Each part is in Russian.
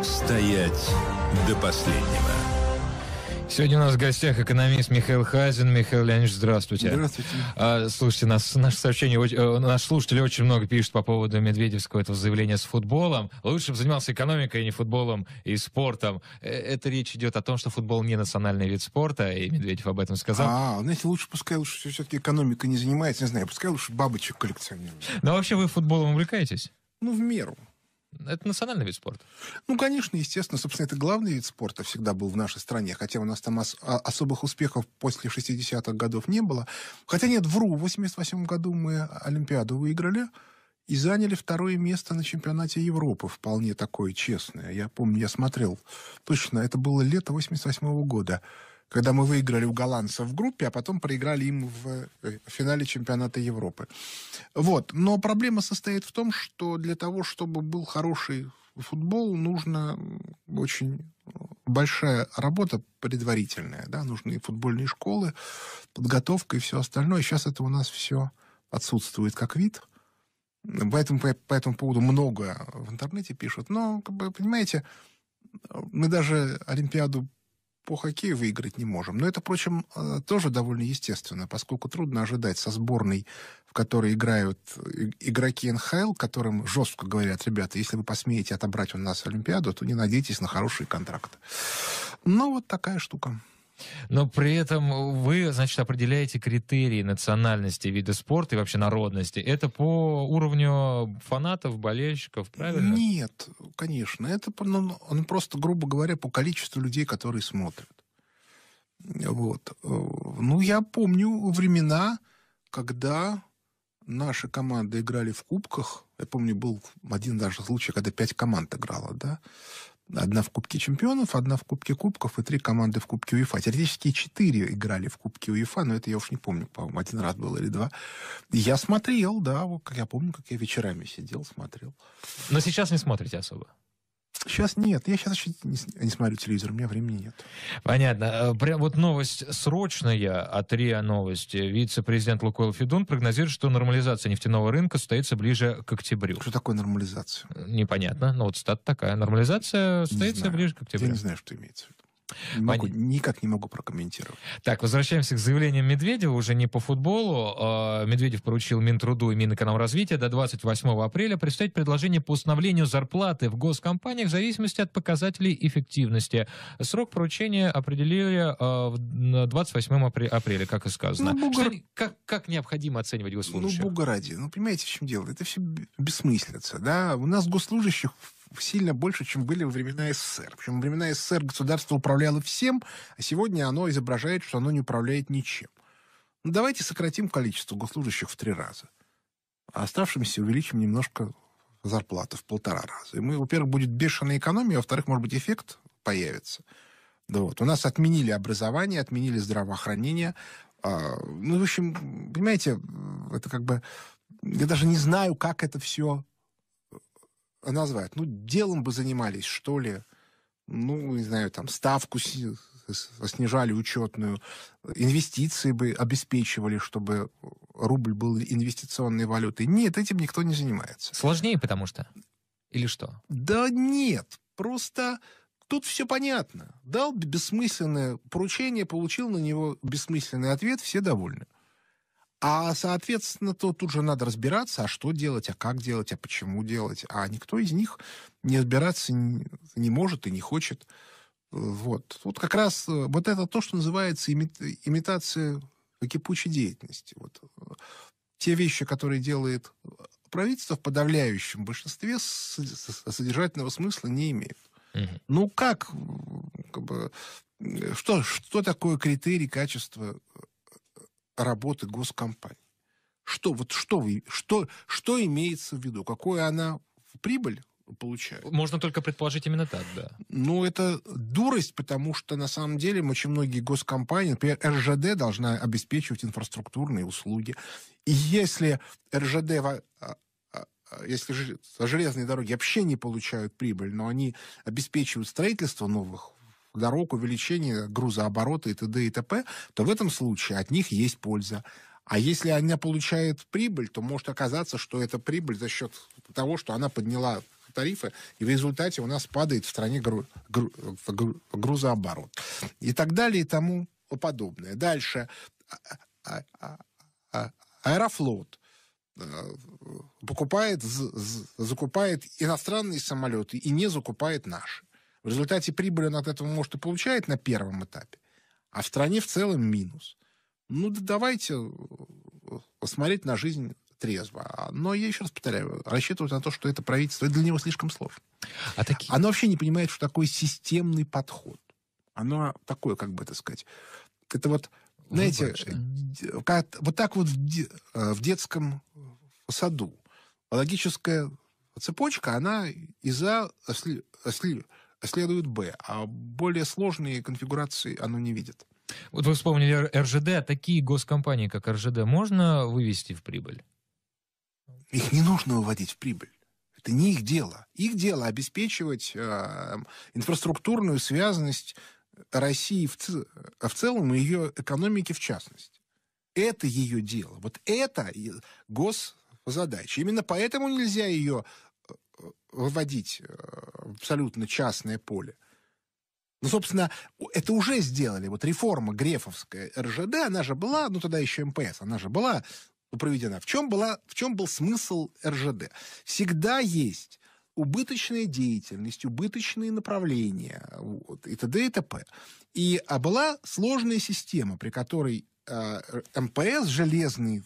Стоять до последнего. Сегодня у нас в гостях экономист Михаил Хазин. Михаил Леонидович, здравствуйте. Здравствуйте. А, слушайте, нас, наше сообщение, э, наш слушатель очень много пишет по поводу Медведевского этого заявления с футболом. Лучше бы занимался экономикой, а не футболом и спортом. Э, это речь идет о том, что футбол не национальный вид спорта, и Медведев об этом сказал. А, знаете, ну, лучше пускай лучше все-таки экономика не занимается, не знаю, пускай лучше бабочек коллекционирует. Но ну, а вообще вы футболом увлекаетесь? Ну, в меру. Это национальный вид спорта. Ну, конечно, естественно. Собственно, это главный вид спорта всегда был в нашей стране. Хотя у нас там ос- а, особых успехов после 60-х годов не было. Хотя нет, вру. В 88 году мы Олимпиаду выиграли и заняли второе место на чемпионате Европы, вполне такое честное. Я помню, я смотрел, точно, это было лето 88 года когда мы выиграли у голландцев в группе, а потом проиграли им э, в финале чемпионата Европы. Вот. Но проблема состоит в том, что для того, чтобы был хороший футбол, нужно очень э, большая работа предварительная, да, нужны футбольные школы, подготовка и все остальное. Сейчас это у нас все отсутствует как вид. Поэтому по, по этому поводу много в интернете пишут. Но, как бы, понимаете, э, мы даже Олимпиаду по хоккею выиграть не можем. Но это, впрочем, э, тоже довольно естественно, поскольку трудно ожидать со сборной, в которой играют э, игроки НХЛ, которым жестко говорят, ребята, если вы посмеете отобрать у нас Олимпиаду, то не надейтесь на хорошие контракты. Но ну, вот такая штука. Но при этом вы, значит, определяете критерии национальности вида спорта и вообще народности. Это по уровню фанатов, болельщиков, правильно? Нет, конечно. Это ну, он ну, ну, просто, грубо говоря, по количеству людей, которые смотрят. Вот. Э, ну, я помню времена, когда наши команды играли в кубках. Я помню, был один даже случай, когда пять команд играло, да. Одна в Кубке чемпионов, одна в Кубке кубков и три команды в Кубке УЕФА. Теоретически четыре играли в Кубке УЕФА, но это я уж не помню, по-моему, один раз было или два. Я смотрел, да, вот, я помню, как я вечерами сидел, смотрел. Но сейчас не смотрите особо? Сейчас нет. Я сейчас еще не, не смотрю телевизор, у меня времени нет. Понятно. Э, Прям вот новость срочная от а РИА Новости. Вице-президент Лукойл Федун прогнозирует, что нормализация нефтяного рынка состоится ближе к октябрю. Что такое нормализация? Непонятно. Но ну, вот стат такая. Нормализация состоится ближе к октябрю. Я не знаю, что имеется в виду могу, никак не могу прокомментировать. Так, возвращаемся к заявлениям Медведева, уже не по футболу. А, Медведев поручил Минтруду и Минэкономразвития до 28 апреля представить предложение по установлению зарплаты в госкомпаниях в зависимости от показателей эффективности. Срок поручения определили 28 а, апреля, как и сказано. Ну, бугор... Что, как, как необходимо оценивать ну, госслужащих? Ну, бога ради. Ну, понимаете, в чем дело? Это все бессмыслица. Да? У нас госслужащих сильно больше, чем были во времена СССР. Причем во времена СССР государство управляло всем, а сегодня оно изображает, что оно не управляет ничем. Но ну, давайте сократим количество госслужащих в три раза. А оставшимся увеличим немножко зарплаты в полтора раза. И мы, во-первых, будет бешеная экономия, а во-вторых, может быть, эффект появится. Да вот. У нас отменили образование, отменили здравоохранение. А, ну, в общем, понимаете, это как бы... Я даже не знаю, как это все назвать? Ну, делом бы занимались, что ли. Ну, не знаю, там, ставку снижали учетную, инвестиции бы обеспечивали, чтобы рубль был инвестиционной валютой. Нет, этим никто не занимается. Сложнее потому что? Или что? Да нет, просто тут все понятно. Дал бессмысленное поручение, получил на него бессмысленный ответ, все довольны. А, соответственно, то тут же надо разбираться, а что делать, а как делать, а почему делать. А никто из них не разбираться не может и не хочет. Вот. Вот как раз э, вот это то, что называется имитация кипучей деятельности. Вот. Э, те вещи, которые делает э, правительство в подавляющем большинстве содержательного смысла не имеют. Угу. Ну как, как бы, что, что такое критерий качества работы госкомпании. Что, вот что, вы, что, что имеется в виду? Какую она прибыль получает? Можно только предположить именно так, да. Ну, это дурость, потому что на самом деле очень многие госкомпании, например, РЖД должна обеспечивать инфраструктурные услуги. И если РЖД а, а, если железные дороги вообще не получают прибыль, но они обеспечивают строительство новых дорог, увеличение грузооборота и т.д. и т.п., то в этом случае от них есть польза. А если она получает прибыль, то может оказаться, что эта прибыль за счет того, что она подняла тарифы, и в результате у нас падает в стране гру, гру, грузооборот. И так далее и тому подобное. Дальше. А, а, а, аэрофлот э, покупает, закупает иностранные самолеты и не закупает наши. В результате прибыль он от этого, может, и получает на первом этапе, а в стране в целом минус. Ну, да давайте э, посмотреть на жизнь трезво. Но я еще раз повторяю, рассчитывать на то, что это правительство, это для него слишком сложно. А такие... Оно вообще не понимает, что такое системный подход. Оно такое, как бы это сказать, это вот, ну, знаете, ну, вот так вот в, э, в детском саду логическая цепочка, она из-за следует Б, а более сложные конфигурации оно не видит. Вот вы вспомнили РЖД, а такие госкомпании, как РЖД, можно вывести в прибыль? Их не нужно выводить в прибыль. Это не их дело. Их дело обеспечивать э, инфраструктурную связанность России в, ц... в целом и ее экономики в частности. Это ее дело. Вот это госзадача. Именно поэтому нельзя ее выводить э, абсолютно частное поле. Ну, собственно, это уже сделали. Вот реформа Грефовская РЖД, она же была, ну тогда еще МПС, она же была ну, проведена. В чем, была, в чем был смысл РЖД? Всегда есть убыточная деятельность, убыточные направления вот, и т.д. и т.п. И а была сложная система, при которой Э, МПС, железные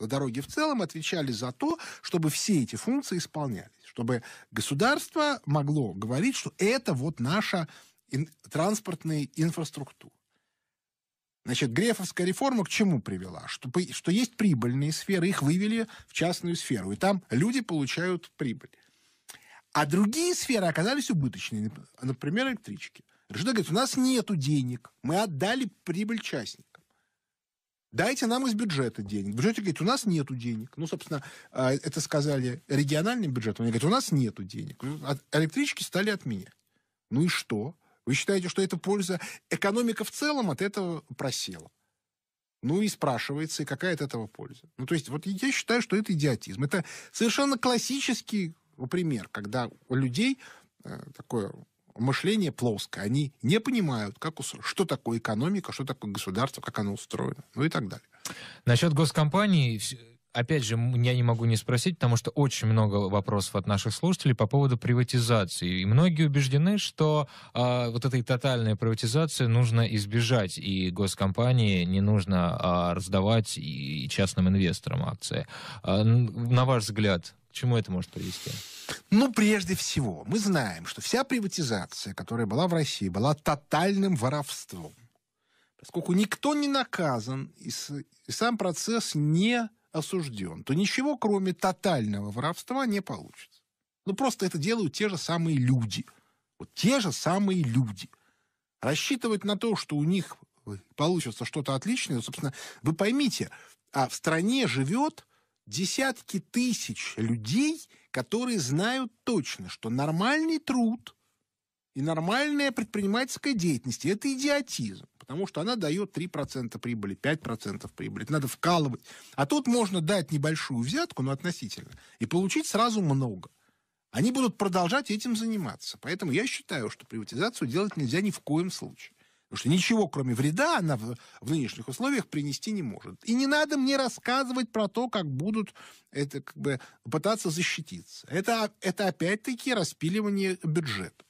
дороги в целом отвечали за то, чтобы все эти функции исполнялись, чтобы государство могло говорить, что это вот наша ин транспортная инфраструктура. Значит, Грефовская реформа к чему привела? Что, что есть прибыльные сферы, их вывели в частную сферу, и там люди получают прибыль. А другие сферы оказались убыточные, например, электрички. РЖД говорит, у нас нет денег, мы отдали прибыль частникам. Дайте нам из бюджета денег. Бюджет говорит, у нас нету денег. Ну, собственно, а, это сказали региональным бюджетом. Они говорят, у нас нету денег. Ну, электрички стали отменять. Ну и что? Вы считаете, что это польза? Экономика в целом от этого просела. Ну и спрашивается, и какая от этого польза? Ну, то есть, вот я считаю, что это идиотизм. Это совершенно классический пример, когда у людей э, такое мышление плоское. Они не понимают, как, что такое экономика, что такое государство, как оно устроено, ну и так далее. Насчет госкомпаний, опять же, я не могу не спросить, потому что очень много вопросов от наших слушателей по поводу приватизации. И многие убеждены, что э, вот этой тотальной приватизации нужно избежать, и госкомпании не нужно э, раздавать и частным инвесторам акции. Э, на ваш взгляд, к чему это может привести? Ну, прежде всего, мы знаем, что вся приватизация, которая была в России, была тотальным воровством. Поскольку никто не наказан, и, и сам процесс не осужден, то ничего, кроме тотального воровства, не получится. Ну, просто это делают те же самые люди. Вот те же самые люди. Рассчитывать на то, что у них получится что-то отличное, собственно, вы поймите, а в стране живет десятки тысяч людей, которые знают точно, что нормальный труд и нормальная предпринимательская деятельность – это идиотизм, потому что она дает 3% прибыли, 5% прибыли, это надо вкалывать. А тут можно дать небольшую взятку, но относительно, и получить сразу много. Они будут продолжать этим заниматься. Поэтому я считаю, что приватизацию делать нельзя ни в коем случае. Потому что ничего, кроме вреда, она в, в нынешних условиях принести не может. И не надо мне рассказывать про то, как будут это, как бы, пытаться защититься. Это, это опять-таки распиливание бюджета.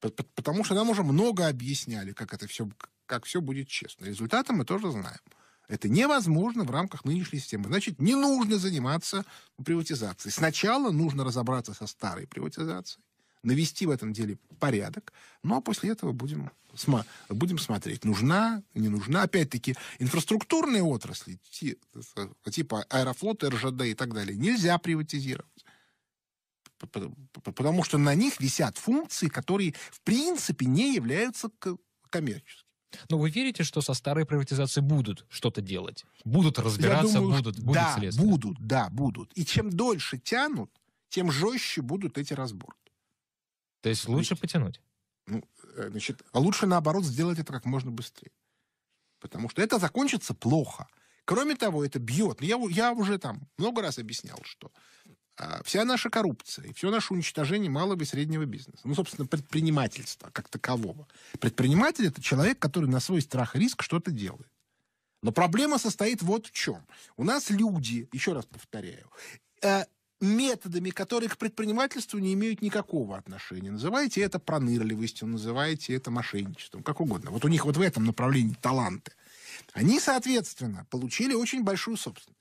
Потому что нам уже много объясняли, как это все, как все будет честно. Результаты мы тоже знаем. Это невозможно в рамках нынешней системы. Значит, не нужно заниматься приватизацией. Сначала нужно разобраться со старой приватизацией, навести в этом деле порядок. Ну, а после этого будем, см будем смотреть, нужна, не нужна. Опять-таки, инфраструктурные отрасли, э, типа Аэрофлот, РЖД и так далее, нельзя приватизировать. Потому что на них висят функции, которые, в принципе, не являются коммерческими. Но вы верите, что со старой приватизацией будут что-то делать? Будут разбираться, думаю, будут, будут да, следствие? будут, да, будут. И чем дольше тянут, тем жестче будут эти разборки. То есть лучше Ведь... потянуть? Ну, э, значит, а лучше, наоборот, сделать это как можно быстрее. Потому что это закончится плохо. Кроме того, это бьет. Ну, я, я уже там много раз объяснял, что а, вся наша коррупция и все наше уничтожение малого и среднего бизнеса, ну, собственно, предпринимательства как такового. Предприниматель – это человек, который на свой страх и риск что-то делает. Но проблема состоит вот в чем. У нас люди, еще раз повторяю, э, методами, которые к предпринимательству не имеют никакого отношения. Называйте это пронырливостью, называйте это мошенничеством, как угодно. Вот у них вот в этом направлении таланты. Они, соответственно, получили очень большую собственность.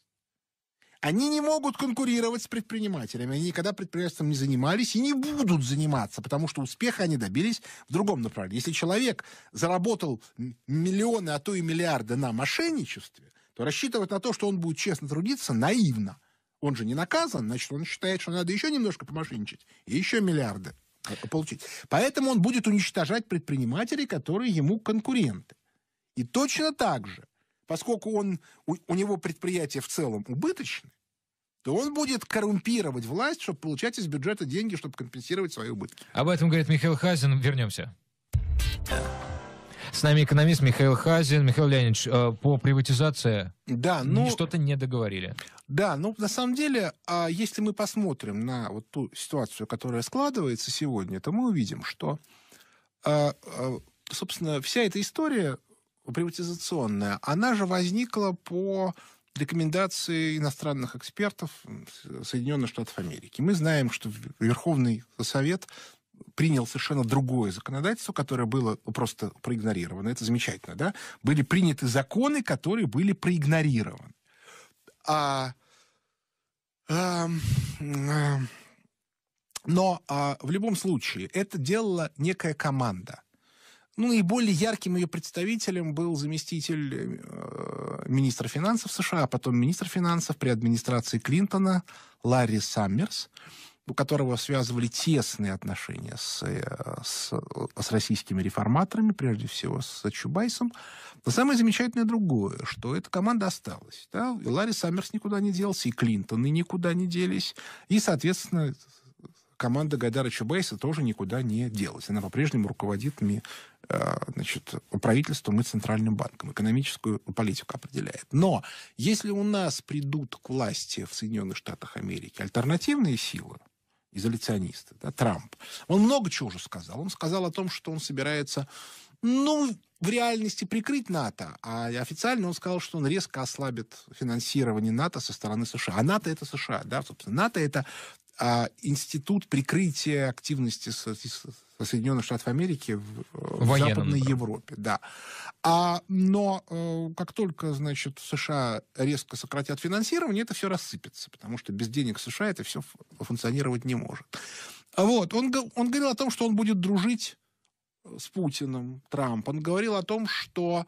Они не могут конкурировать с предпринимателями. Они никогда предпринимательством не занимались и не будут заниматься, потому что успеха они добились в другом направлении. Если человек заработал миллионы, а то и миллиарды на мошенничестве, то рассчитывать на то, что он будет честно трудиться, наивно – он же не наказан, значит, он считает, что надо еще немножко помошенничать и еще миллиарды э, получить. Поэтому он будет уничтожать предпринимателей, которые ему конкуренты. И точно так же, поскольку он, у, у него предприятие в целом убыточное, то он будет коррумпировать власть, чтобы получать из бюджета деньги, чтобы компенсировать свои убытки. Об этом говорит Михаил Хазин. Вернемся. Yeah. С нами экономист Михаил Хазин. Михаил Леонидович, э, по приватизации да, ну, что-то не договорили. Да, ну на самом деле, а, если мы посмотрим на вот ту ситуацию, которая складывается сегодня, то мы увидим, что, а, а, собственно, вся эта история приватизационная, она же возникла по рекомендации иностранных экспертов Соединенных Штатов Америки. Мы знаем, что Верховный Совет принял совершенно другое законодательство, которое было просто проигнорировано. Это замечательно, да? Были приняты законы, которые были проигнорированы. А, а, а, но а, в любом случае это делала некая команда. Ну, и более ярким ее представителем был заместитель э, министра финансов США, а потом министр финансов при администрации Клинтона Ларри Саммерс у которого связывали тесные отношения с, э, с, с российскими реформаторами, прежде всего с Чубайсом. Но самое замечательное другое, что эта команда осталась. Да? И Ларри Саммерс никуда не делся, и Клинтоны никуда не делись. И, соответственно, команда Гайдара Чубайса тоже никуда не делась. Она по-прежнему руководит ми, э, значит, правительством и Центральным банком, экономическую политику определяет. Но если у нас придут к власти в Соединенных Штатах Америки альтернативные силы, изоляциониста, да, Трамп, он много чего уже сказал. Он сказал о том, что он собирается, ну, в реальности прикрыть НАТО, а официально он сказал, что он резко ослабит финансирование НАТО со стороны США. А НАТО это США, да, собственно. НАТО это а, институт прикрытия активности Соединенных Штатов Америки в, э, в Западной Европе. Да. А, но э, как только, значит, США резко сократят финансирование, это все рассыпется, потому что без денег США это все функционировать не может. А вот, он, он говорил о том, что он будет дружить э, с Путиным, Трамп. Он говорил о том, что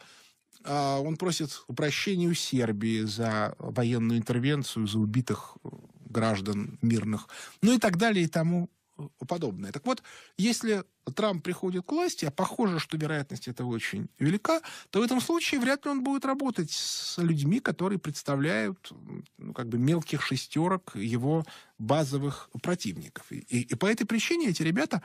э, он просит прощения у Сербии за военную интервенцию, за убитых э, граждан мирных, ну и так далее и тому Э, подобное. Так вот, если Трамп приходит к власти, а похоже, что вероятность этого очень велика, то в этом случае вряд ли он будет работать с людьми, которые представляют ну, как бы мелких шестерок его базовых противников. И, и, и по этой причине эти ребята,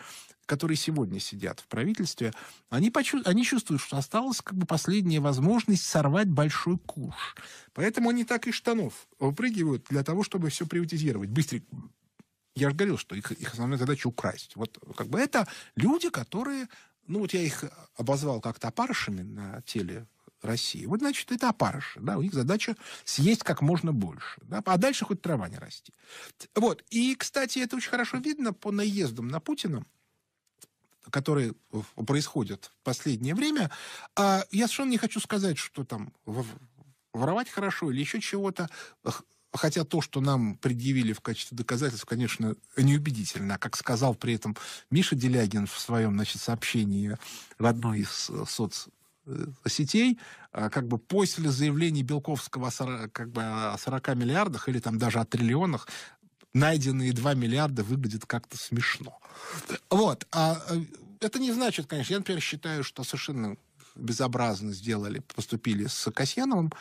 которые сегодня сидят в правительстве, они, почу- они чувствуют, что осталась как бы последняя возможность сорвать большой куш. Поэтому они так и штанов выпрыгивают для того, чтобы все приватизировать быстренько я же говорил, что их, их основная задача украсть. Вот как бы это люди, которые, ну вот я их обозвал как-то опарышами на теле России. Вот, значит, это опарыши, да, у них задача съесть как можно больше, да, а дальше хоть трава не расти. Вот, и, кстати, это очень хорошо видно по наездам на Путина, которые происходят в последнее время. А я совершенно не хочу сказать, что там воровать хорошо или еще чего-то хотя то, что нам предъявили в качестве доказательств, конечно, неубедительно. А как сказал при этом Миша Делягин в своем значит, сообщении в одной из э, соц сетей, э, как бы после заявлений Белковского о 40, как бы о 40 миллиардах или там даже о триллионах, найденные 2 миллиарда выглядят как-то смешно. Вот. А э, это не значит, конечно, я, например, считаю, что совершенно безобразно сделали, поступили с Касьяновым,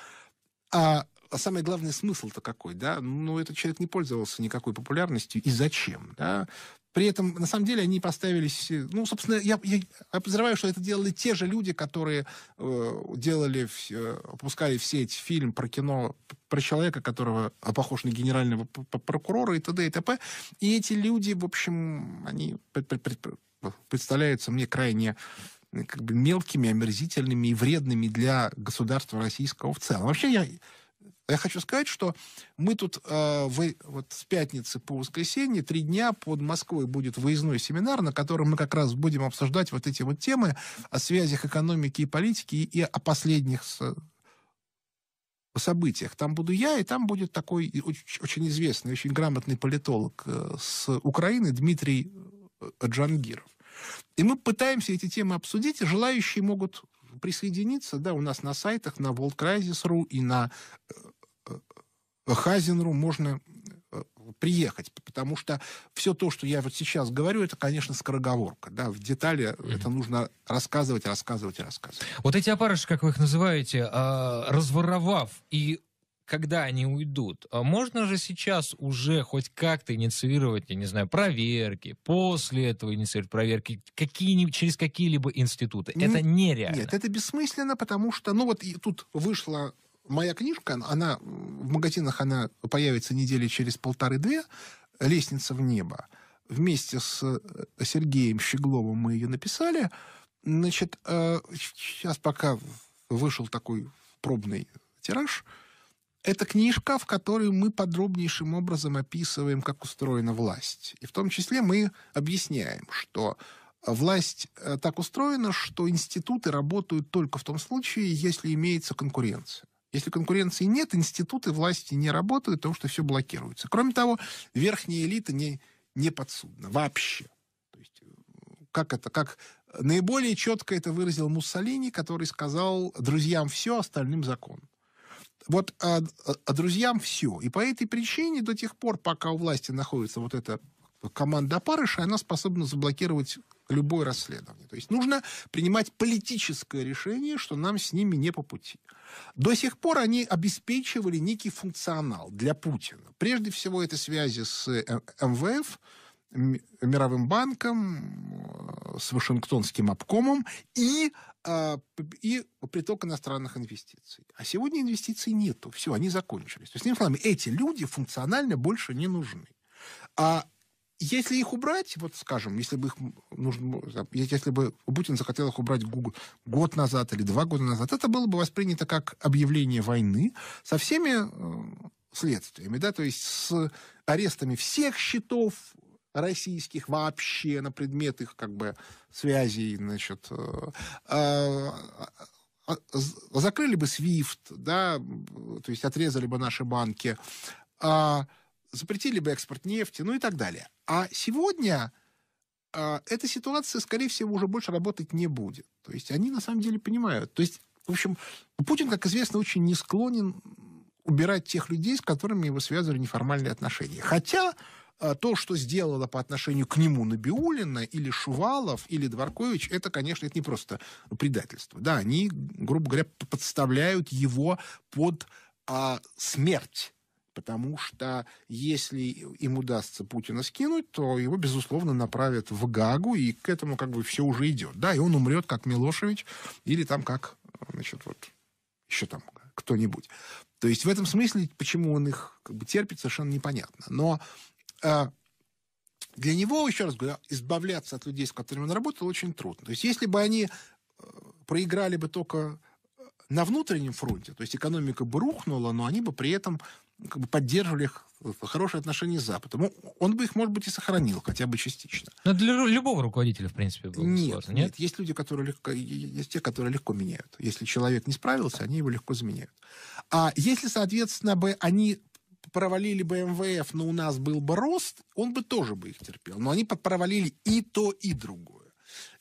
а а самое главное смысл-то какой, да? Ну, этот человек не пользовался никакой популярностью, и зачем, да? При этом, на самом деле, они поставились... Э, ну, собственно, я, я подозреваю, что это делали те же люди, которые э, делали, э, пускали в сеть фильм про кино, про человека, которого а, похож на генерального прокурора и т.д. и т.п. И эти люди, в общем, они представляются мне крайне э, как бы мелкими, омерзительными и вредными для государства российского в целом. Вообще, я я хочу сказать, что мы тут э, вы, вот с пятницы по воскресенье три дня под Москвой будет выездной семинар, на котором мы как раз будем обсуждать вот эти вот темы о связях экономики и политики и, и о последних с, событиях. Там буду я, и там будет такой очень, очень известный, очень грамотный политолог э, с Украины Дмитрий э, Джангиров. И мы пытаемся эти темы обсудить, и желающие могут присоединиться, да, у нас на сайтах, на worldcrisis.ru и на э, Хазинру можно э, приехать, потому что все то, что я вот сейчас говорю, это, конечно, скороговорка, да, в детали mm-hmm. это нужно рассказывать, рассказывать, и рассказывать. Вот эти опарыши, как вы их называете, а, разворовав и когда они уйдут, а можно же сейчас уже хоть как-то инициировать, я не знаю, проверки, после этого инициировать проверки какие через какие-либо институты. Это нереально. Нет, это бессмысленно, потому что, ну вот и тут вышла моя книжка, она в магазинах она появится недели через полторы-две, «Лестница в небо». Вместе с э, Сергеем Щегловым мы ее написали. Значит, сейчас э, пока вышел такой пробный тираж. Это книжка, в которой мы подробнейшим образом описываем, как устроена власть. И в том числе мы объясняем, что власть э, так устроена, что институты работают только в том случае, если имеется конкуренция. Если конкуренции нет, институты власти не работают, потому что все блокируется. Кроме того, верхняя элита не, не подсудна вообще. То есть, э, как это, как наиболее четко это выразил Муссолини, который сказал друзьям все, остальным закон. Вот а, а, а друзьям все. И по этой причине до тех пор, пока у власти находится вот эта команда опарыша, она способна заблокировать любое расследование. То есть нужно принимать политическое решение, что нам с ними не по пути. До сих пор они обеспечивали некий функционал для Путина. Прежде всего, это связи с э, МВФ, Мировым банком, э, с Вашингтонским обкомом и, э, и приток иностранных инвестиций. А сегодня инвестиций нету. Все, они закончились. То есть, словами, эти люди функционально больше не нужны. А если их убрать, вот скажем, если бы их нужно, если бы Путин захотел их убрать год назад или два года назад, это было бы воспринято как объявление войны со всеми э, следствиями, да, то есть с арестами всех счетов российских вообще на предмет их как бы связей, значит, э, а, а, а, закрыли бы SWIFT, да, то есть отрезали бы наши банки, запретили бы экспорт нефти, ну и так далее. А сегодня э, эта ситуация, скорее всего, уже больше работать не будет. То есть они на самом деле понимают. То есть, в общем, Путин, как известно, очень не склонен убирать тех людей, с которыми его связывали неформальные отношения. Хотя а, то, что сделала по отношению к нему Набиулина или Шувалов или Дворкович, это, конечно, это не просто предательство. Да, они, грубо говоря, подставляют его под а, смерть потому что если им удастся Путина скинуть, то его, безусловно, направят в Гагу, и к этому как бы все уже идет. Да, и он умрет, как Милошевич, или там как, значит, вот еще там кто-нибудь. То есть в этом смысле, почему он их как бы терпит, совершенно непонятно. Но э, для него, еще раз говорю, избавляться от людей, с которыми он работал, очень трудно. То есть если бы они э, проиграли бы только э, на внутреннем фронте, то есть экономика бы рухнула, но они бы при этом как бы поддерживали их хорошие отношения с Западом. он бы их, может быть, и сохранил, хотя бы частично. Но ну, для любого руководителя, в принципе, было нет, сложно, нет? Нет, есть люди, которые легко, есть те, которые легко меняют. Если человек не справился, они его легко заменяют. А если, соответственно, бы они провалили бы МВФ, но у нас был бы рост, он бы тоже бы их терпел. Но они провалили и то, и другое.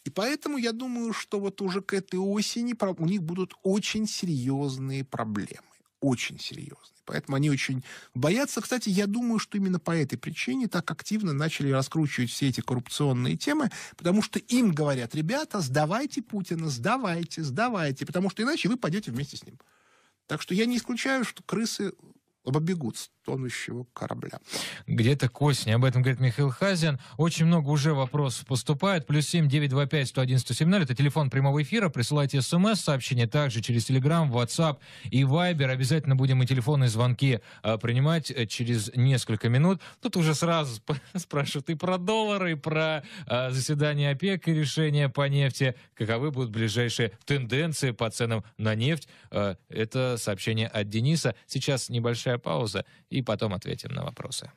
И поэтому я думаю, что вот уже к этой осени у них будут очень серьезные проблемы очень серьезный. Поэтому они очень боятся. Кстати, я думаю, что именно по этой причине так активно начали раскручивать все эти коррупционные темы, потому что им говорят, ребята, сдавайте Путина, сдавайте, сдавайте, потому что иначе вы пойдете вместе с ним. Так что я не исключаю, что крысы побегут с тонущего корабля. Где-то к осени. Об этом говорит Михаил Хазин. Очень много уже вопросов поступает. Плюс семь девять два пять сто один сто семнадцать. Это телефон прямого эфира. Присылайте смс-сообщение также через телеграм, WhatsApp и вайбер. Обязательно будем и телефонные звонки а, принимать э, через несколько минут. Тут уже сразу спрашивают и про доллары, и про а, заседание ОПЕК и решение по нефти. Каковы будут ближайшие тенденции по ценам на нефть? А, это сообщение от Дениса. Сейчас небольшая небольшая пауза, и потом ответим на вопросы.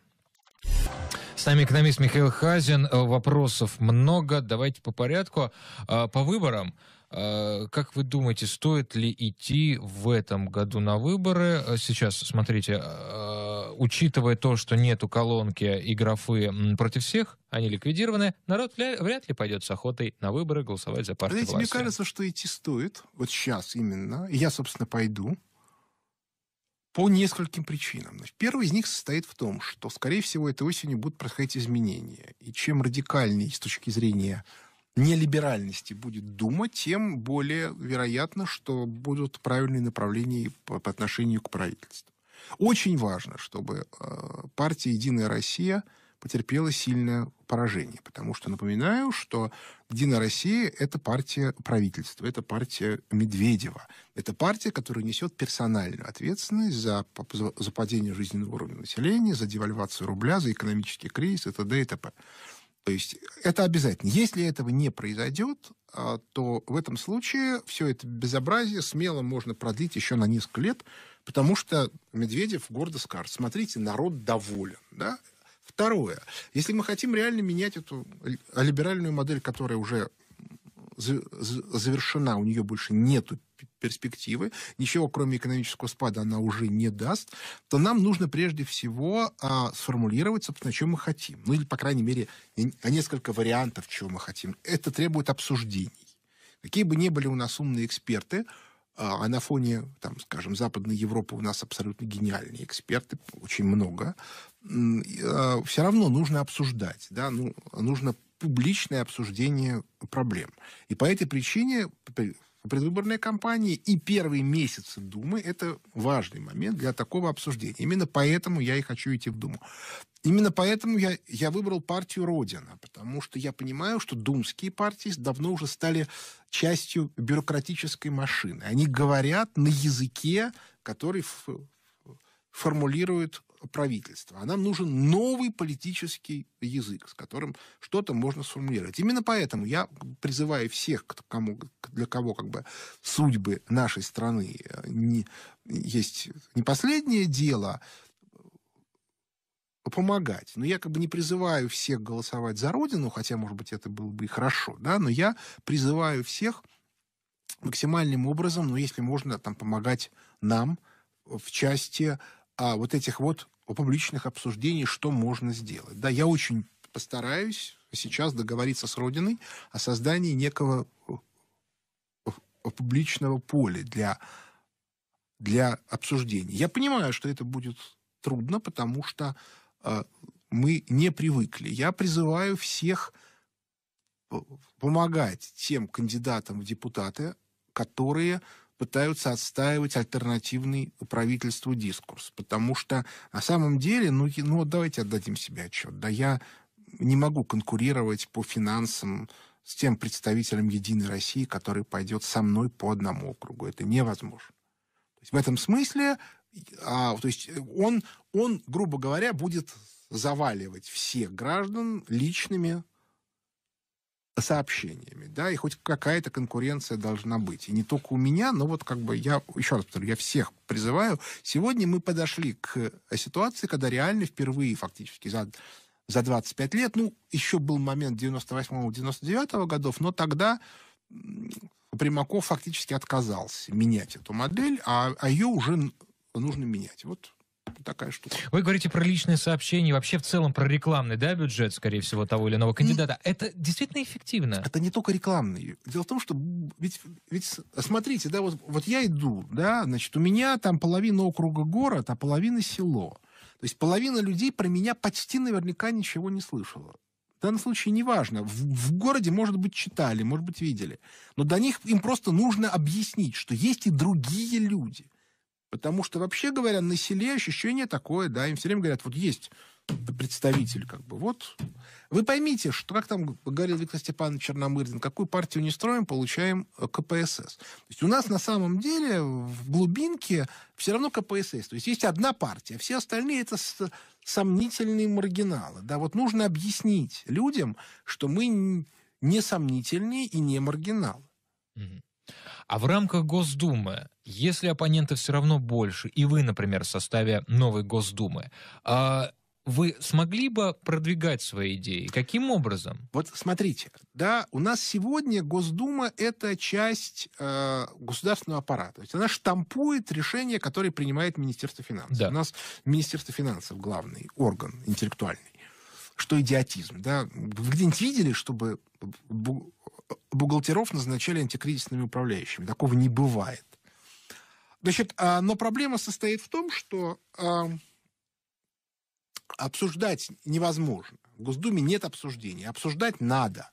С нами экономист Михаил Хазин. Э, вопросов много. Давайте по порядку. А, по выборам. А, как вы думаете, стоит ли идти в этом году на выборы? Э, сейчас, смотрите, а, учитывая то, что нету колонки и графы против всех, они ликвидированы, народ вряд ли пойдет с охотой на выборы голосовать за партию Знаете, власти. мне кажется, что идти стоит, вот сейчас именно, я, собственно, пойду, по нескольким причинам. Значит, первый из них состоит в том, что, скорее всего, этой осенью будут происходить изменения. И чем радикальнее с точки зрения нелиберальности будет Дума, тем более вероятно, что будут правильные направления по, по отношению к правительству. Очень важно, чтобы э, партия «Единая Россия» потерпела сильное поражение. Потому что напоминаю, что «Единая Россия» — это партия правительства, это партия Медведева. Это партия, которая несет персональную ответственность за, за падение жизненного уровня населения, за девальвацию рубля, за экономический кризис и т.д. и т.п. То есть это обязательно. Если этого не произойдет, а, то в этом случае все это безобразие смело можно продлить еще на несколько лет, потому что Медведев гордо скажет, смотрите, народ доволен. Да? Второе. Если мы хотим реально менять эту либеральную модель, которая уже завершена, у нее больше нету перспективы, ничего кроме экономического спада она уже не даст, то нам нужно прежде всего а, сформулировать, собственно, чего мы хотим. Ну или, по крайней мере, несколько вариантов, чего мы хотим. Это требует обсуждений. Какие бы ни были у нас умные эксперты, а, а на фоне, там, скажем, Западной Европы у нас абсолютно гениальные эксперты, очень много. А, Все равно нужно обсуждать, да, ну, нужно публичное обсуждение проблем. И по этой причине предвыборной кампании, и первые месяцы Думы – это важный момент для такого обсуждения. Именно поэтому я и хочу идти в Думу. Именно поэтому я, я выбрал партию «Родина», потому что я понимаю, что думские партии давно уже стали частью бюрократической машины. Они говорят на языке, который формулирует правительства, а нам нужен новый политический язык, с которым что-то можно сформулировать. Именно поэтому я призываю всех, кому, для кого как бы судьбы нашей страны э, не, есть не последнее дело, э, помогать. Но я как бы не призываю всех голосовать за Родину, хотя, может быть, это было бы и хорошо, да, но я призываю всех максимальным образом, ну, если можно, там, помогать нам в части а, вот этих вот публичных обсуждений, что можно сделать. Да, я очень постараюсь сейчас договориться с Родиной о создании некого э, публичного поля для, для обсуждений. Я понимаю, что это будет трудно, потому что э, мы не привыкли. Я призываю всех э, помогать тем кандидатам в депутаты, которые пытаются отстаивать альтернативный правительству дискурс. Потому что на самом деле, ну, ну давайте отдадим себе отчет. Да я не могу конкурировать по финансам с тем представителем «Единой России», который пойдет со мной по одному округу. Это невозможно. То есть в этом смысле а, то есть он, он, грубо говоря, будет заваливать всех граждан личными сообщениями, да, и хоть какая-то конкуренция должна быть. И не только у меня, но вот как бы я, еще раз повторю, я всех призываю. Сегодня мы подошли к ситуации, когда реально впервые фактически за, за 25 лет, ну, еще был момент 98-99 годов, но тогда Примаков фактически отказался менять эту модель, а, а ее уже нужно менять. Вот такая штука. Вы говорите про личные сообщения, вообще в целом про рекламный да, бюджет, скорее всего, того или иного кандидата. И... Это действительно эффективно? Это не только рекламный. Дело в том, что ведь, ведь смотрите, да, вот, вот я иду, да, значит, у меня там половина округа город, а половина село. То есть половина людей про меня почти наверняка ничего не слышала. В данном случае неважно. В, в городе, может быть, читали, может быть, видели. Но до них им просто нужно объяснить, что есть и другие люди – Потому что, вообще говоря, на селе ощущение такое, да, им все время говорят, вот есть представитель, как бы, вот. Вы поймите, что, как там говорил Виктор Степанович Черномырдин, какую партию не строим, получаем э, КПСС. То есть у нас на самом деле в глубинке все равно КПСС. То есть есть одна партия, все остальные это сомнительные маргиналы. Да, вот нужно объяснить людям, что мы не сомнительные и не маргиналы. Угу. А в рамках Госдумы, если оппонентов все равно больше, и вы, например, в составе новой Госдумы, а, вы смогли бы продвигать свои идеи? Каким образом? Вот смотрите, да, у нас сегодня Госдума – это часть э, государственного аппарата. То есть она штампует решения, которые принимает Министерство финансов. Да. У нас Министерство финансов – главный орган интеллектуальный что идиотизм. Да? Вы где-нибудь видели, чтобы бухгалтеров назначали антикризисными управляющими? Такого не бывает. Значит, а, но проблема состоит в том, что а, обсуждать невозможно. В Госдуме нет обсуждения. Обсуждать надо.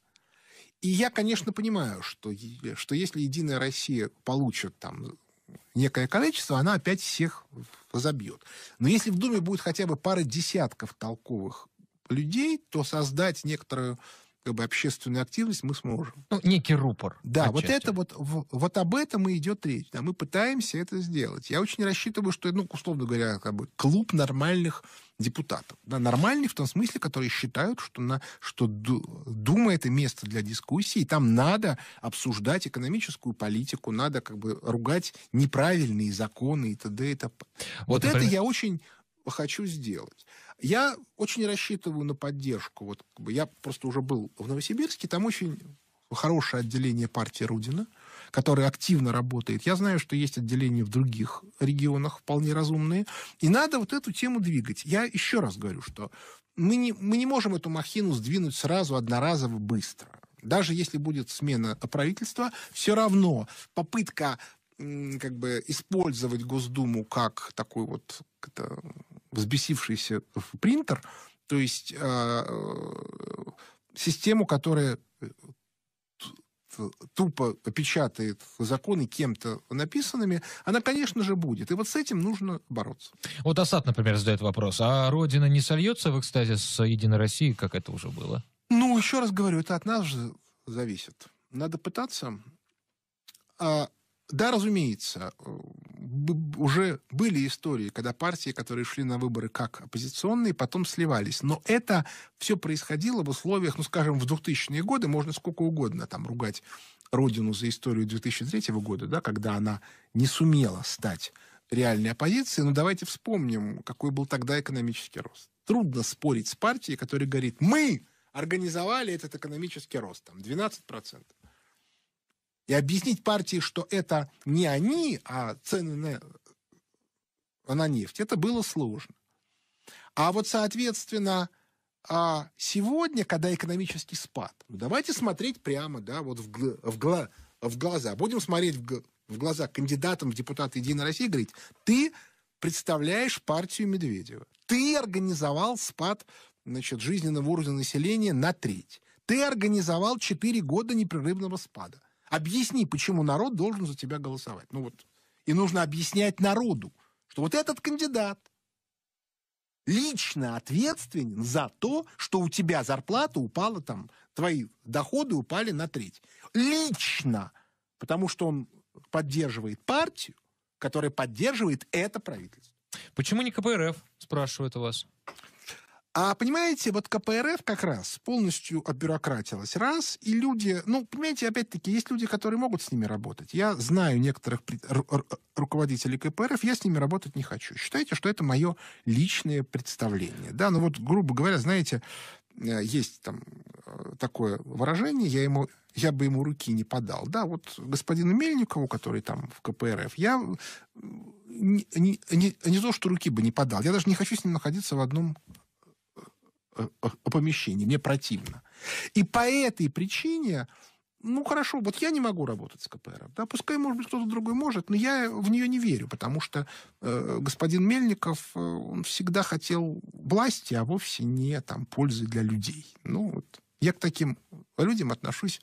И я, конечно, понимаю, что, что если «Единая Россия» получит там некое количество, она опять всех разобьет. Но если в Думе будет хотя бы пара десятков толковых людей, то создать некоторую как бы, общественную активность мы сможем. Ну, некий рупор. Да, отчасти. вот это вот, вот об этом и идет речь. Да, мы пытаемся это сделать. Я очень рассчитываю, что, ну, условно говоря, как бы клуб нормальных депутатов. Да, нормальных в том смысле, которые считают, что, на, что Дума это место для дискуссии, и там надо обсуждать экономическую политику, надо как бы ругать неправильные законы и т.д. и т.п. Вот, вот это я очень хочу сделать. Я очень рассчитываю на поддержку. Вот, как бы, я просто уже был в Новосибирске, там очень хорошее отделение партии Рудина, которое активно работает. Я знаю, что есть отделения в других регионах вполне разумные. И надо вот эту тему двигать. Я еще раз говорю, что мы не, мы не можем эту махину сдвинуть сразу, одноразово, быстро. Даже если будет смена правительства, все равно попытка как бы использовать Госдуму как такой вот это, взбесившийся принтер, то есть а, э, систему, которая тупо печатает законы кем-то написанными, она, конечно же, будет. И вот с этим нужно бороться. Вот Асад, например, задает вопрос. А Родина не сольется в экстазе с Единой Россией, как это уже было? Ну, еще раз говорю, это от нас же зависит. Надо пытаться. А, да, разумеется, уже были истории, когда партии, которые шли на выборы как оппозиционные, потом сливались. Но это все происходило в условиях, ну, скажем, в 2000-е годы, можно сколько угодно там ругать Родину за историю 2003 года, да, когда она не сумела стать реальной оппозицией. но давайте вспомним, какой был тогда экономический рост. Трудно спорить с партией, которая говорит, мы организовали этот экономический рост, там, 12%. И объяснить партии, что это не они, а цены на, на нефть, это было сложно. А вот, соответственно, а сегодня, когда экономический спад, ну, давайте смотреть прямо, да, вот в, в, в глаза. Будем смотреть в, в глаза кандидатам в депутаты Единой России и говорить, ты представляешь партию Медведева. Ты организовал спад значит, жизненного уровня населения на треть. Ты организовал 4 года непрерывного спада. Объясни, почему народ должен за тебя голосовать. Ну вот. И нужно объяснять народу, что вот этот кандидат лично ответственен за то, что у тебя зарплата упала там, твои доходы упали на треть. Лично! Потому что он поддерживает партию, которая поддерживает это правительство. Почему не КПРФ, спрашивают у вас? А понимаете, вот КПРФ как раз полностью обюрократилась. Раз, и люди, ну, понимаете, опять-таки, есть люди, которые могут с ними работать. Я знаю некоторых руководителей КПРФ, я с ними работать не хочу. Считайте, что это мое личное представление. Да, ну вот, грубо говоря, знаете, э, есть там э, такое выражение, я ему я бы ему руки не подал. Да, вот господину Мельникову, который там в КПРФ, я не, не, не, не то, что руки бы не подал. Я даже не хочу с ним находиться в одном Э, э, о помещении, мне противно. И по этой причине ну хорошо, вот я не могу работать с КПРФ, да, пускай, может быть, кто-то другой может, но я в нее не верю, потому что э, господин Мельников, э, он всегда хотел власти, а вовсе не там пользы для людей. Ну вот, я к таким людям отношусь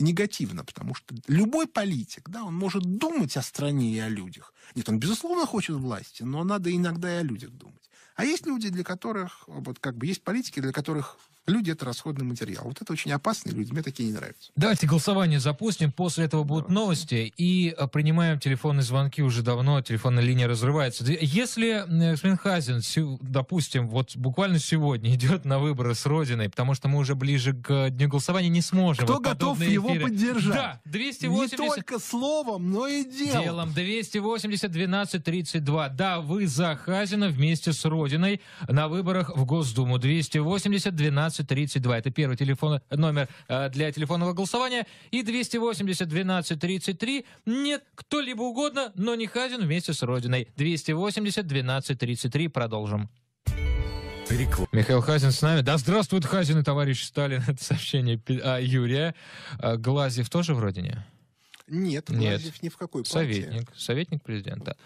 негативно, потому что любой политик, да, он может думать о стране и о людях. Нет, он, безусловно, хочет власти, но надо иногда и о людях думать. А есть люди, для которых, вот как бы есть политики, для которых Люди — это расходный материал. Вот это очень опасно, и люди мне такие не нравятся. Давайте голосование запустим, после этого будут Давай. новости, и э, принимаем телефонные звонки уже давно, телефонная линия разрывается. Если господин Хазин, допустим, вот буквально сегодня идет на выборы с Родиной, потому что мы уже ближе к дню голосования не сможем. Кто вот готов его поддержать? Да, 280... Не только словом, но и делом. Делом 280 12 32. Да, вы за Хазина вместе с Родиной на выборах в Госдуму. 280 12 1232. Это первый телефон, номер э, для телефонного голосования. И 280 1233. Нет, кто-либо угодно, но не Хазин вместе с Родиной. 280 1233. Продолжим. Михаил Хазин с нами. Да здравствует Хазин и товарищ Сталин. Это сообщение а, Юрия. А, Глазьев тоже в Родине? Нет, Нет. Глазьев ни в какой партии. Советник, советник президента.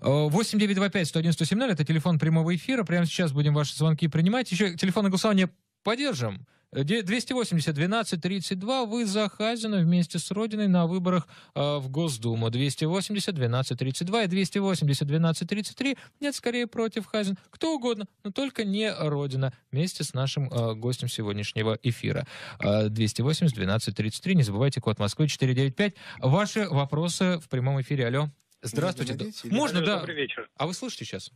8925-111-117, а, это телефон прямого эфира. Прямо сейчас будем ваши звонки принимать. Еще телефон голосование Поддержим. 280 12 32 вы за Хазина вместе с Родиной на выборах э, в Госдуму. 280 12 32 и 280 12 33. Нет, скорее против Хазин. Кто угодно, но только не Родина. Вместе с нашим э, гостем сегодняшнего эфира. Э, 280 12 33. Не забывайте, код Москвы 495. Ваши вопросы в прямом эфире. Алло. Здравствуйте. Можно, да? Добрый вечер. А вы слышите сейчас?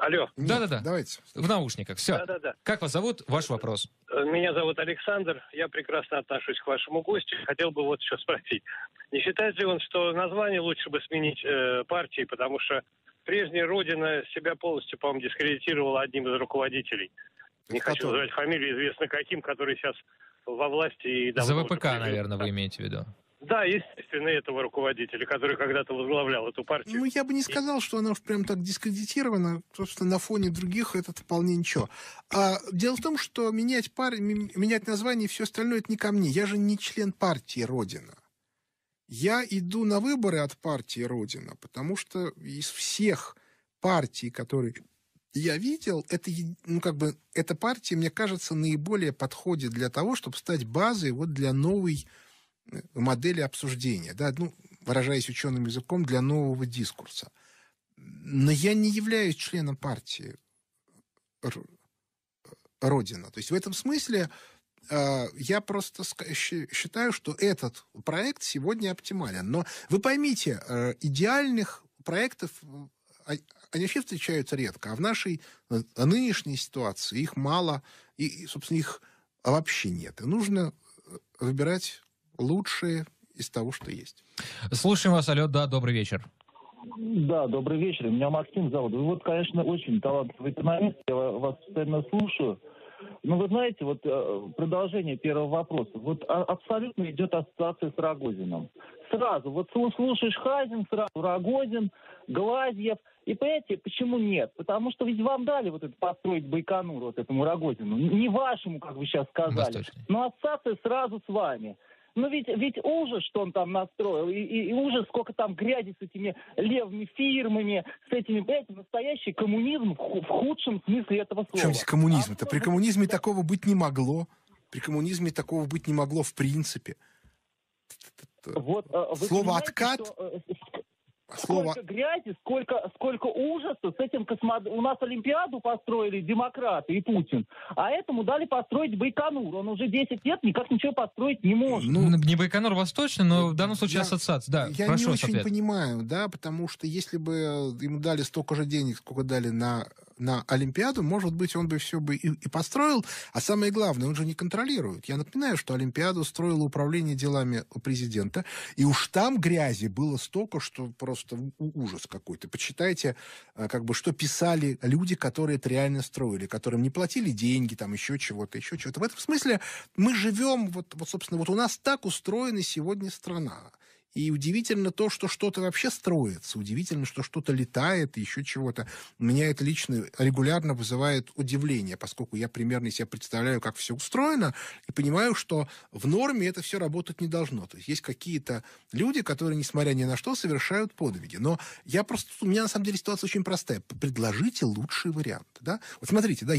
Алло. Да-да-да. Давайте. В наушниках. Все. Да-да-да. Как вас зовут? Ваш э, вопрос. Меня зовут Александр. Я прекрасно отношусь к вашему гостю. Хотел бы вот еще спросить. Не считает ли он, что название лучше бы сменить э, партии, потому что прежняя Родина себя полностью, по-моему, дискредитировала одним из руководителей. Не хочу называть фамилию, известно каким, который сейчас во власти. И За ВПК, наверное, вы имеете в виду. Да, естественно, этого руководителя, который когда-то возглавлял эту партию. Ну, я бы не сказал, что она уж прям так дискредитирована, просто на фоне других это вполне ничего. А, дело в том, что менять, пар... менять название и все остальное, это не ко мне. Я же не член партии «Родина». Я иду на выборы от партии «Родина», потому что из всех партий, которые я видел, это, ну, как бы, эта партия, мне кажется, наиболее подходит для того, чтобы стать базой вот для новой модели обсуждения, да, ну, выражаясь ученым языком, для нового дискурса. Но я не являюсь членом партии Родина. То есть в этом смысле э, я просто считаю, что этот проект сегодня оптимален. Но вы поймите, э, идеальных проектов э, они вообще встречаются редко, а в нашей нынешней ситуации их мало, и, собственно, их вообще нет. И нужно выбирать лучшее из того, что есть. Слушаем вас, алло, да, добрый вечер. Да, добрый вечер. Меня Максим зовут. Вы вот, конечно, очень талантливый экономист. Я вас постоянно слушаю. Но ну, вы знаете, вот э, продолжение первого вопроса. Вот а, абсолютно идет ассоциация с Рогозином. Сразу, вот слушаешь Хазин, сразу Рогозин, Глазьев. И понимаете, почему нет? Потому что ведь вам дали вот это построить Байконур, вот этому Рогозину. Не вашему, как вы сейчас сказали. Восточный. Но ассоциация сразу с вами. Ну ведь, ведь ужас, что он там настроил, и, и, и ужас, сколько там грязи с этими левыми фирмами, с этими, понимаете, настоящий коммунизм в, худшем смысле этого слова. В чем здесь коммунизм-то? А при коммунизме да. такого быть не могло. При коммунизме такого быть не могло в принципе. Вот, а, Слово «откат» что, э, Слово... Сколько грязи, сколько, сколько ужаса с этим космод... У нас Олимпиаду построили демократы и Путин, а этому дали построить Байконур. Он уже 10 лет никак ничего построить не может. Ну, ну, не Байконур Восточный, но в данном случае я, ассоциация. Да, я прошу не очень ответ. понимаю, да, потому что если бы ему дали столько же денег, сколько дали на на Олимпиаду, может быть, он бы все бы и, и построил. А самое главное, он же не контролирует. Я напоминаю, что Олимпиаду строило управление делами президента, и уж там грязи было столько, что просто ужас какой-то. Почитайте, э, как бы, что писали люди, которые это реально строили, которым не платили деньги, там еще чего-то, еще чего-то. В этом смысле мы живем, вот, вот, собственно, вот у нас так устроена сегодня страна. И удивительно то, что что-то вообще строится, удивительно, что что-то летает, еще чего-то. Меня это лично регулярно вызывает удивление, поскольку я примерно себе представляю, как все устроено, и понимаю, что в норме это все работать не должно. То есть есть какие-то люди, которые, несмотря ни на что, совершают подвиги. Но я просто... У меня, на самом деле, ситуация очень простая. Предложите лучший вариант. Да? Вот смотрите, да,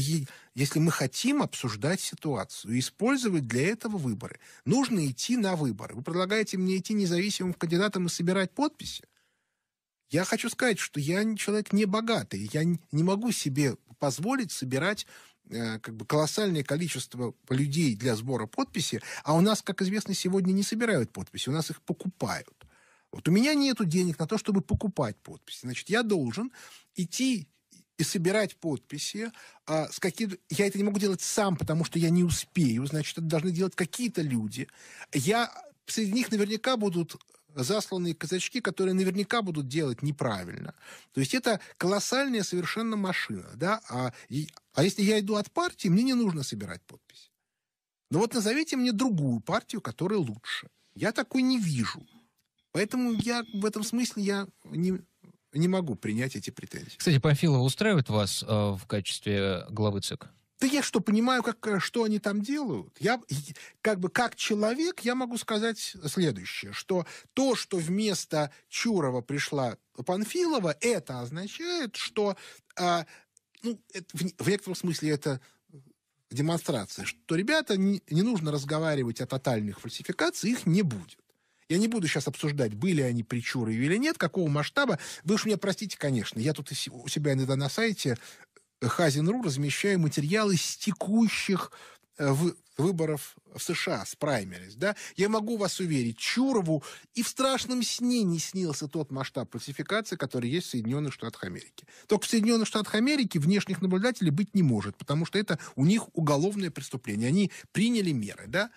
если мы хотим обсуждать ситуацию и использовать для этого выборы, нужно идти на выборы. Вы предлагаете мне идти независимым кандидатом и собирать подписи? Я хочу сказать, что я человек не богатый, я не могу себе позволить собирать э, как бы колоссальное количество людей для сбора подписи, а у нас, как известно, сегодня не собирают подписи, у нас их покупают. Вот у меня нет денег на то, чтобы покупать подписи. Значит, я должен идти и собирать подписи. А, с каким... Я это не могу делать сам, потому что я не успею. Значит, это должны делать какие-то люди. Я... Среди них наверняка будут засланные казачки, которые наверняка будут делать неправильно. То есть это колоссальная совершенно машина. Да? А, а если я иду от партии, мне не нужно собирать подписи. Но ну вот назовите мне другую партию, которая лучше. Я такой не вижу. Поэтому я в этом смысле я не, не могу принять эти претензии. Кстати, Памфилова устраивает вас э, в качестве главы ЦИК? Да я что, понимаю, как, э, что они там делают? Я, как бы, как человек, я могу сказать следующее, что то, что вместо Чурова пришла Панфилова, это означает, что, э, ну, это, в, в некотором смысле это демонстрация, что, ребята, не, не нужно разговаривать о тотальных фальсификациях, их не будет. Я не буду сейчас обсуждать, были они причуры или нет, какого масштаба. Вы уж меня простите, конечно. Я тут у себя иногда на сайте э, Хазин.ру размещаю материалы с текущих э, выборов в США с праймерис, да, я могу вас уверить, Чурову и в страшном сне не снился тот масштаб фальсификации, который есть в Соединенных Штатах Америки. Только в Соединенных Штатах Америки внешних наблюдателей быть не может, потому что это у них уголовное преступление. Они приняли меры, да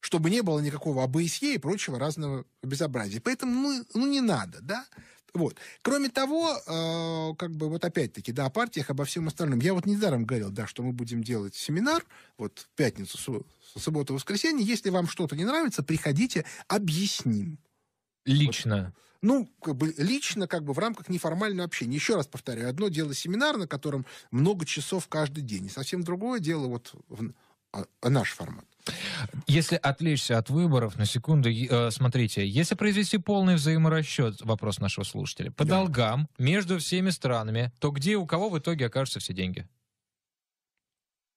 чтобы не было никакого АБСЕ и прочего разного безобразия. Поэтому, ну, ну не надо, да? Вот. Кроме того, э, как бы вот опять-таки, да, о партиях, обо всем остальном. Я вот недаром говорил, да, что мы будем делать семинар, вот в пятницу, субботу, воскресенье. Если вам что-то не нравится, приходите, объясним. Лично. Вот. Ну, как бы лично, как бы в рамках неформального общения. Еще раз повторяю, одно дело семинар, на котором много часов каждый день, и совсем другое дело вот в, а, наш формат. Если отвлечься от выборов на секунду, э, смотрите, если произвести полный взаиморасчет, вопрос нашего слушателя, по да. долгам между всеми странами, то где и у кого в итоге окажутся все деньги?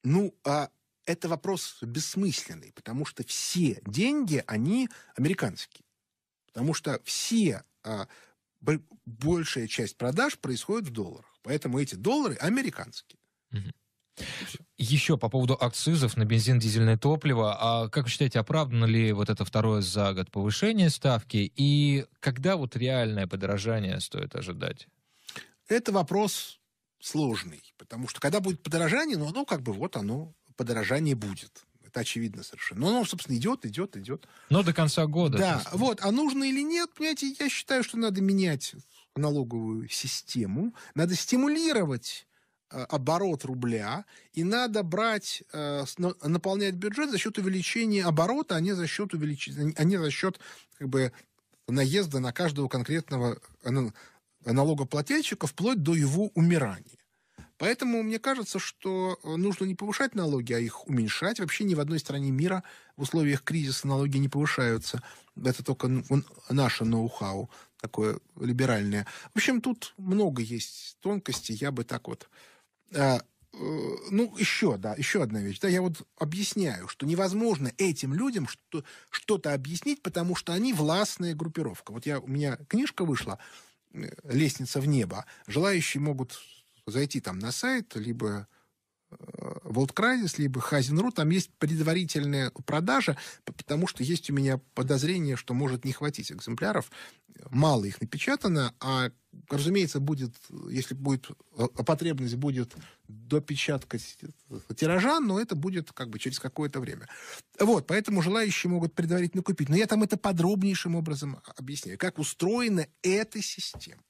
Ну, а это вопрос бессмысленный, потому что все деньги, они американские. Потому что все, а, большая часть продаж происходит в долларах. Поэтому эти доллары американские. Угу. Еще по поводу акцизов на бензин, дизельное топливо. А как вы считаете, оправдано ли вот это второе за год повышение ставки? И когда вот реальное подорожание стоит ожидать? Это вопрос сложный, потому что когда будет подорожание, ну оно как бы вот оно, подорожание будет. Это очевидно совершенно. Но оно, собственно, идет, идет, идет. Но до конца года. Да, вот. А нужно или нет, понимаете, я считаю, что надо менять налоговую систему. Надо стимулировать Э, оборот рубля, и надо брать, э, наполнять бюджет за счет увеличения оборота, а не за счет, увелич... А, а не за счет как бы, наезда на каждого конкретного э, налогоплательщика вплоть до его умирания. Поэтому мне кажется, что нужно не повышать налоги, а их уменьшать. Вообще ни в одной стране мира в условиях кризиса налоги не повышаются. Это только ну, наше ноу-хау такое либеральное. В общем, тут много есть тонкостей, я бы так вот а, э, ну, еще, да, еще одна вещь. Да, я вот объясняю, что невозможно этим людям что- что-то объяснить, потому что они властная группировка. Вот я, у меня книжка вышла э, «Лестница в небо». Желающие могут зайти там на сайт, либо World Crisis, либо Хазин.ру, там есть предварительная продажа, потому что есть у меня подозрение, что может не хватить экземпляров. Мало их напечатано, а, разумеется, будет, если будет а, а потребность, будет допечатка э, тиража, но это будет как бы через какое-то время. Вот, поэтому желающие могут предварительно купить. Но я там это подробнейшим образом а, объясняю, как устроена эта система.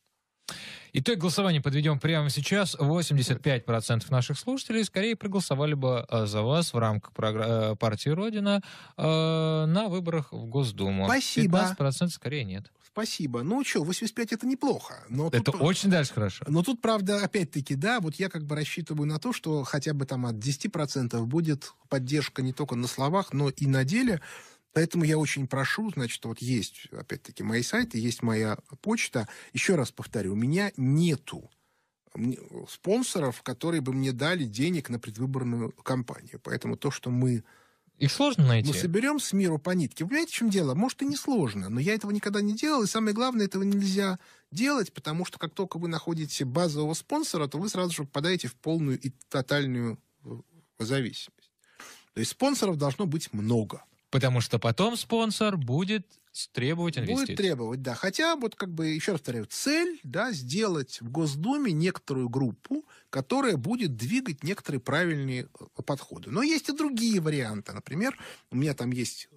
Итог голосования подведем прямо сейчас. 85% наших слушателей скорее проголосовали бы э, за вас в рамках э, партии «Родина» э, на выборах в Госдуму. Спасибо. 15% скорее нет. Спасибо. Ну что, 85 это неплохо. Но это очень дальше хорошо. Но тут, правда, опять-таки, да, вот я как бы рассчитываю на то, что хотя бы там от 10% будет поддержка не только на словах, но и на деле. Поэтому я очень прошу, значит, вот есть, опять-таки, мои сайты, есть моя почта. Еще раз повторю, у меня нету спонсоров, которые бы мне дали денег на предвыборную кампанию. Поэтому то, что мы... Их сложно найти. Мы соберем с миру по нитке. Вы понимаете, в чем дело? Может, и не сложно, но я этого никогда не делал, и самое главное, этого нельзя делать, потому что как только вы находите базового спонсора, то вы сразу же попадаете в полную и тотальную э, зависимость. То есть спонсоров должно быть много. Потому что потом спонсор будет требовать инвестиций. Будет требовать, да. Хотя, вот как бы, еще раз повторяю, цель, да, сделать в Госдуме некоторую группу, которая будет двигать некоторые правильные э, подходы. Но есть и другие варианты. Например, у меня там есть э,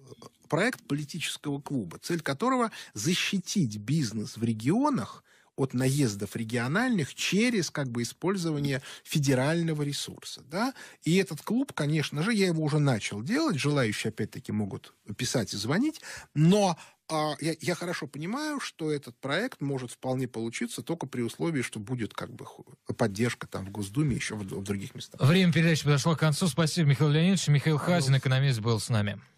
проект политического клуба, цель которого защитить бизнес в регионах – от наездов региональных через как бы использование федерального ресурса. Да? И этот клуб, конечно же, я его уже начал делать, желающие опять-таки могут писать и звонить, но а я, я хорошо понимаю, что этот проект может вполне получиться только при условии, что будет как бы поддержка там в Госдуме еще в, в других местах. Время передачи подошло к концу. Спасибо, Михаил Леонидович. Михаил Хазин, экономист, был с нами.